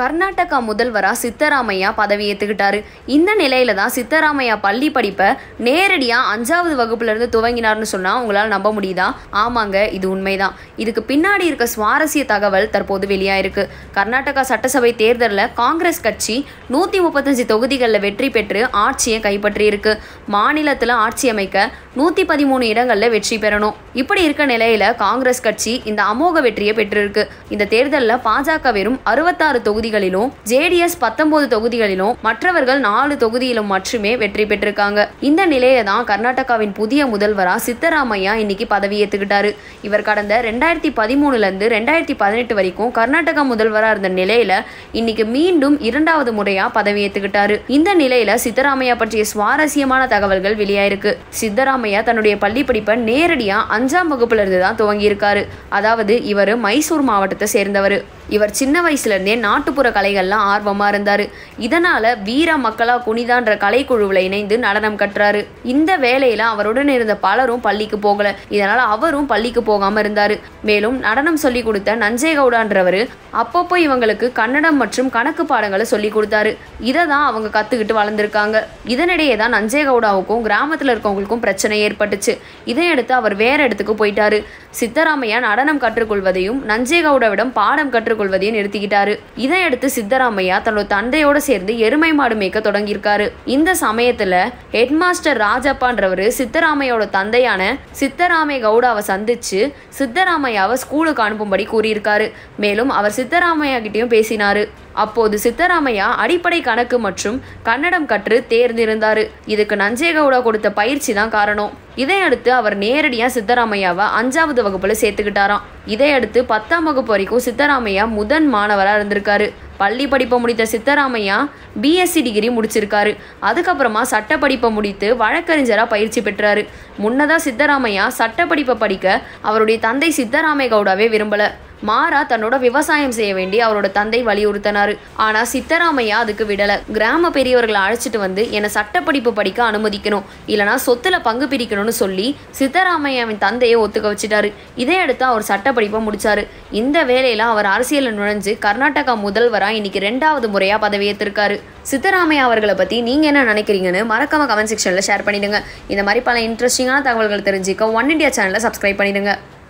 கர்நாடகா முதல்வராக சித்தராமையா பதவி ஏற்றுக்கிட்டாரு இந்த நிலையில தான் சித்தராமையா பள்ளி படிப்பை நேரடியாக அஞ்சாவது வகுப்புலேருந்து துவங்கினார்னு சொன்னால் உங்களால் நம்ப முடியுதா ஆமாங்க இது உண்மைதான் இதுக்கு பின்னாடி இருக்க சுவாரஸ்ய தகவல் தற்போது வெளியாயிருக்கு கர்நாடகா சட்டசபை தேர்தலில் காங்கிரஸ் கட்சி நூற்றி முப்பத்தஞ்சு தொகுதிகளில் வெற்றி பெற்று ஆட்சியை கைப்பற்றியிருக்கு மாநிலத்தில் ஆட்சி அமைக்க நூற்றி பதிமூணு இடங்களில் வெற்றி பெறணும் இப்படி இருக்க நிலையில் காங்கிரஸ் கட்சி இந்த அமோக வெற்றியை பெற்றிருக்கு இந்த தேர்தலில் பாஜக வெறும் அறுபத்தாறு தொகுதி தொகுதிகளிலும் ஜேடிஎஸ் பத்தொன்பது தொகுதிகளிலும் மற்றவர்கள் நாலு தொகுதியிலும் மட்டுமே வெற்றி பெற்றிருக்காங்க இந்த நிலையை தான் கர்நாடகாவின் புதிய முதல்வரா சித்தராமையா இன்னைக்கு பதவி ஏத்துக்கிட்டாரு இவர் கடந்த ரெண்டாயிரத்தி பதிமூணுல இருந்து ரெண்டாயிரத்தி பதினெட்டு வரைக்கும் கர்நாடகா முதல்வரா இருந்த நிலையில இன்னைக்கு மீண்டும் இரண்டாவது முறையா பதவி ஏத்துக்கிட்டாரு இந்த நிலையில சித்தராமையா பற்றிய சுவாரஸ்யமான தகவல்கள் வெளியாயிருக்கு சித்தராமையா தன்னுடைய பள்ளி படிப்பை நேரடியா அஞ்சாம் வகுப்புல இருந்து தான் துவங்கியிருக்காரு அதாவது இவர் மைசூர் மாவட்டத்தை சேர்ந்தவர் இவர் சின்ன வயசுல இருந்தே நாட்டு நாட்டுப்புற கலைகள்லாம் ஆர்வமாக இருந்தார் இதனால் வீர மக்களா குனிதான்ற கலைக்குழுவில் இணைந்து நடனம் கற்றாரு இந்த வேலையில் அவருடன் இருந்த பலரும் பள்ளிக்கு போகலை இதனால் அவரும் பள்ளிக்கு போகாமல் இருந்தார் மேலும் நடனம் சொல்லி கொடுத்த கவுடான்றவரு அப்பப்போ இவங்களுக்கு கன்னடம் மற்றும் கணக்கு பாடங்களை சொல்லி கொடுத்தாரு இதை தான் அவங்க கற்றுக்கிட்டு வளர்ந்துருக்காங்க இதனிடையே தான் கவுடாவுக்கும் கிராமத்தில் இருக்கவங்களுக்கும் பிரச்சனை ஏற்பட்டுச்சு இதையடுத்து அவர் வேற இடத்துக்கு போயிட்டாரு சித்தராமையா நடனம் கற்றுக்கொள்வதையும் கவுடாவிடம் பாடம் கற்றுக்கொள்வதையும் நிறுத்திக்கிட்டாரு இதை அடுத்து சித்தராமையா தன்னோட தந்தையோட சேர்ந்து எருமை மாடு மேய்க்க தொடங்கியிருக்காரு இந்த சமயத்துல ஹெட் மாஸ்டர் ராஜப்பான்றவரு சித்தராமையோட தந்தையான சித்தராமை கவுடாவை சந்திச்சு சித்தராமையாவை ஸ்கூலுக்கு அனுப்பும்படி கூறியிருக்காரு மேலும் அவர் சித்தராமையா கிட்டேயும் பேசினாரு அப்போது சித்தராமையா அடிப்படை கணக்கு மற்றும் கன்னடம் கற்று தேர்ந்திருந்தார் இதுக்கு நஞ்சேகவுடா கொடுத்த பயிற்சி தான் காரணம் இதையடுத்து அவர் நேரடியாக சித்தராமையாவை அஞ்சாவது வகுப்பில் சேர்த்துக்கிட்டாராம் இதையடுத்து பத்தாம் வகுப்பு வரைக்கும் சித்தராமையா முதன் மாணவராக இருந்திருக்காரு பள்ளி படிப்பை முடித்த சித்தராமையா பிஎஸ்சி டிகிரி முடிச்சிருக்காரு அதுக்கப்புறமா சட்டப்படிப்பை முடித்து வழக்கறிஞராக பயிற்சி பெற்றாரு முன்னதாக சித்தராமையா சட்டப்படிப்பை படிக்க அவருடைய தந்தை சித்தராமை கவுடாவே விரும்பலை மாறா தன்னோட விவசாயம் செய்ய வேண்டி அவரோட தந்தை வலியுறுத்தினார் ஆனா சித்தராமையா அதுக்கு விடல கிராம பெரியவர்களை அழைச்சிட்டு வந்து என்னை சட்டப்படிப்பு படிக்க அனுமதிக்கணும் இல்லனா சொத்துல பங்கு பிரிக்கணும்னு சொல்லி சித்தராமையாவின் தந்தையை ஒத்துக்க வச்சிட்டாரு இதையடுத்து அவர் சட்டப்படிப்பை முடிச்சாரு இந்த வேலையில அவர் அரசியலில் நுழைஞ்சு கர்நாடகா முதல்வர் முதல்வராக இன்னைக்கு ரெண்டாவது முறையாக பதவியேற்றிருக்காரு சித்தராமையா அவர்களை பற்றி நீங்கள் என்ன நினைக்கிறீங்கன்னு மறக்காம கமெண்ட் செக்ஷனில் ஷேர் பண்ணிடுங்க இந்த மாதிரி பல இன்ட்ரெஸ்டிங்கான தகவல்கள் தெரிஞ்சுக்க ஒன் இண்டியா சேனலை சப்ஸ்கிரைப் பண்ணிடுங்க